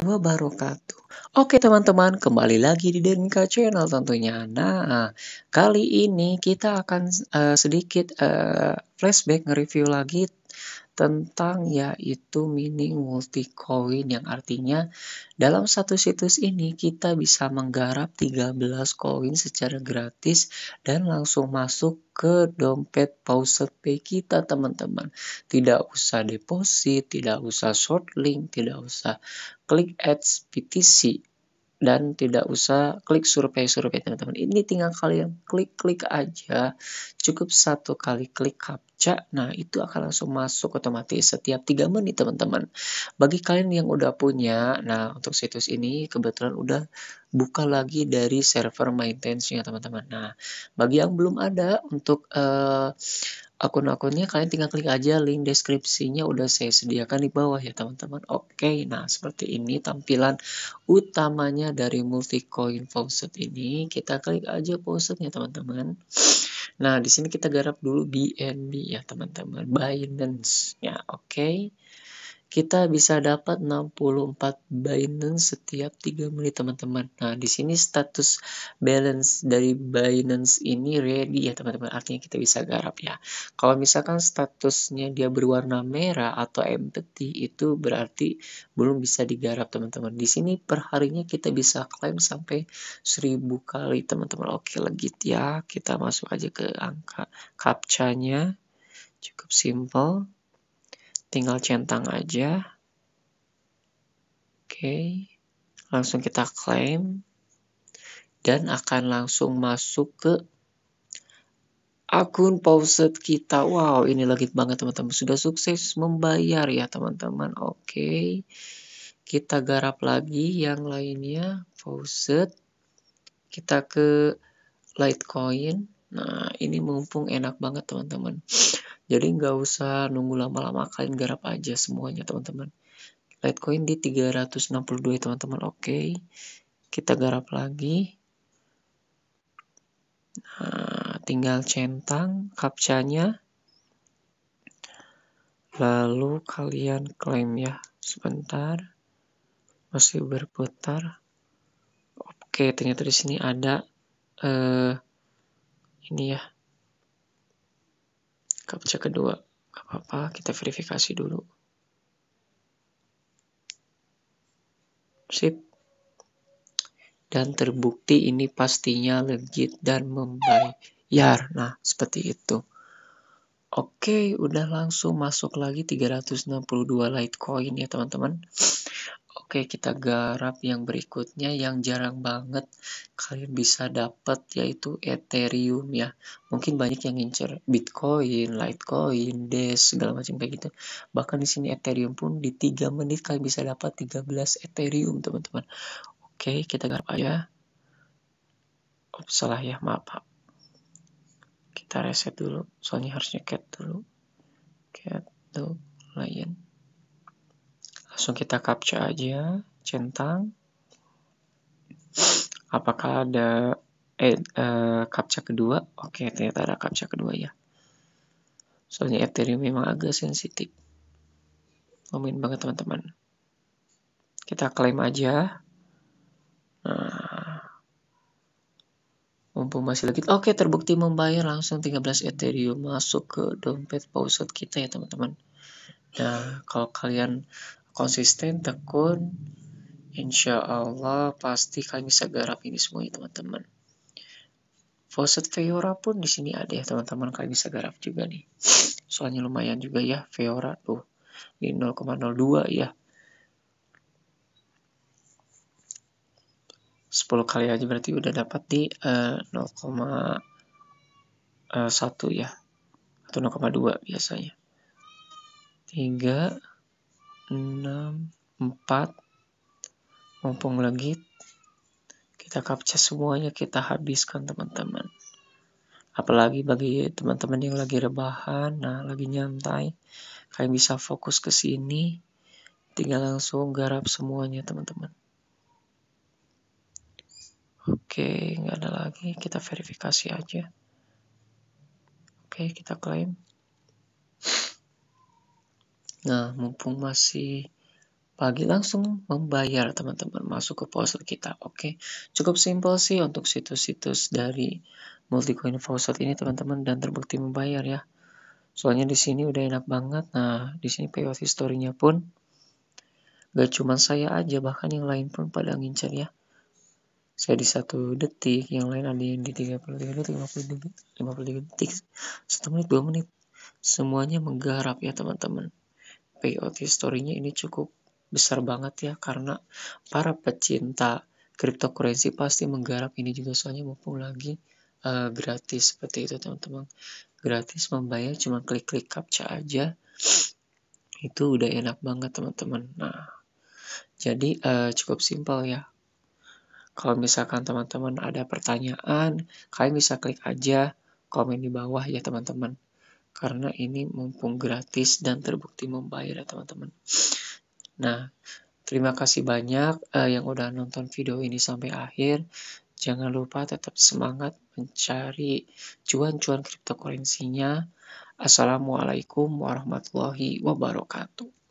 wabarakatuh. Oke teman-teman, kembali lagi di Denka Channel tentunya. Nah, kali ini kita akan uh, sedikit uh, flashback nge-review lagi tentang yaitu mining coin yang artinya dalam satu situs ini kita bisa menggarap 13 koin secara gratis dan langsung masuk ke dompet pause pay kita teman-teman. Tidak usah deposit, tidak usah short link, tidak usah klik ads PTC dan tidak usah klik survei-survei teman-teman. Ini tinggal kalian klik-klik aja, cukup satu kali klik kapten baca, nah itu akan langsung masuk otomatis setiap 3 menit teman-teman. Bagi kalian yang udah punya, nah untuk situs ini kebetulan udah buka lagi dari server maintenance-nya teman-teman. Nah, bagi yang belum ada untuk uh, akun-akunnya kalian tinggal klik aja link deskripsinya udah saya sediakan di bawah ya teman-teman. Oke, nah seperti ini tampilan utamanya dari multi coin faucet ini. Kita klik aja faucetnya teman-teman. Nah, di sini kita garap dulu BNB ya, teman-teman. Binance ya, oke. Okay kita bisa dapat 64 Binance setiap 3 menit teman-teman. Nah, di sini status balance dari Binance ini ready ya teman-teman. Artinya kita bisa garap ya. Kalau misalkan statusnya dia berwarna merah atau empty itu berarti belum bisa digarap teman-teman. Di sini perharinya kita bisa klaim sampai 1000 kali teman-teman. Oke, legit ya. Kita masuk aja ke angka captcha-nya. Cukup simple tinggal centang aja. Oke, langsung kita claim dan akan langsung masuk ke akun pauset kita. Wow, ini legit banget teman-teman. Sudah sukses membayar ya teman-teman. Oke. Kita garap lagi yang lainnya pauset. Kita ke Litecoin. Nah, ini mumpung enak banget teman-teman jadi nggak usah nunggu lama-lama kalian garap aja semuanya teman-teman Litecoin di 362 teman-teman oke okay. kita garap lagi nah, tinggal centang kapcanya lalu kalian klaim ya sebentar masih berputar oke okay, ternyata di sini ada eh, uh, ini ya captcha kedua. apa-apa, kita verifikasi dulu. Sip. Dan terbukti ini pastinya legit dan membayar. Nah, seperti itu. Oke, udah langsung masuk lagi 362 Litecoin ya teman-teman. Oke, kita garap yang berikutnya yang jarang banget kalian bisa dapat yaitu Ethereum ya. Mungkin banyak yang ngincer Bitcoin, Litecoin, Dash segala macam kayak gitu. Bahkan di sini Ethereum pun di tiga menit kalian bisa dapat 13 Ethereum, teman-teman. Oke, kita garap aja. Oops, salah ya, maaf, Pak. Kita reset dulu, soalnya harusnya cat dulu. Cat dulu, lion langsung kita captcha aja centang apakah ada eh, eh captcha kedua oke ternyata ada captcha kedua ya soalnya Ethereum memang agak sensitif ngomongin banget teman-teman kita klaim aja nah mumpung masih legit oke terbukti membayar langsung 13 Ethereum masuk ke dompet pauset kita ya teman-teman Nah, kalau kalian konsisten tekun insya Allah pasti kalian bisa garap ini semua ya, teman-teman Faucet feora pun di sini ada ya teman-teman kalian bisa garap juga nih soalnya lumayan juga ya feora tuh di 0,02 ya 10 kali aja berarti udah dapat di uh, eh, 0,1 eh, ya atau 0,2 biasanya 3 6, 4. Mumpung legit, kita capture semuanya, kita habiskan teman-teman. Apalagi bagi teman-teman yang lagi rebahan, nah lagi nyantai, kalian bisa fokus ke sini, tinggal langsung garap semuanya teman-teman. Oke, nggak ada lagi, kita verifikasi aja. Oke, kita klaim. Nah, mumpung masih pagi langsung membayar teman-teman masuk ke browser kita. Oke, cukup simpel sih untuk situs-situs dari multicoin faucet ini teman-teman dan terbukti membayar ya. Soalnya di sini udah enak banget. Nah, di sini payout historinya pun gak cuma saya aja, bahkan yang lain pun pada ngincer ya. Saya di satu detik, yang lain ada yang di 33 detik, 53 detik, 53 detik, 1 menit, 2 menit. Semuanya menggarap ya teman-teman payout historinya ini cukup besar banget ya karena para pecinta cryptocurrency pasti menggarap ini juga soalnya mumpung lagi uh, gratis seperti itu teman-teman gratis membayar cuma klik-klik captcha aja itu udah enak banget teman-teman nah jadi uh, cukup simpel ya kalau misalkan teman-teman ada pertanyaan kalian bisa klik aja komen di bawah ya teman-teman karena ini mumpung gratis dan terbukti membayar ya teman-teman. Nah, terima kasih banyak uh, yang udah nonton video ini sampai akhir. Jangan lupa tetap semangat mencari cuan-cuan cryptocurrency-nya. Assalamualaikum warahmatullahi wabarakatuh.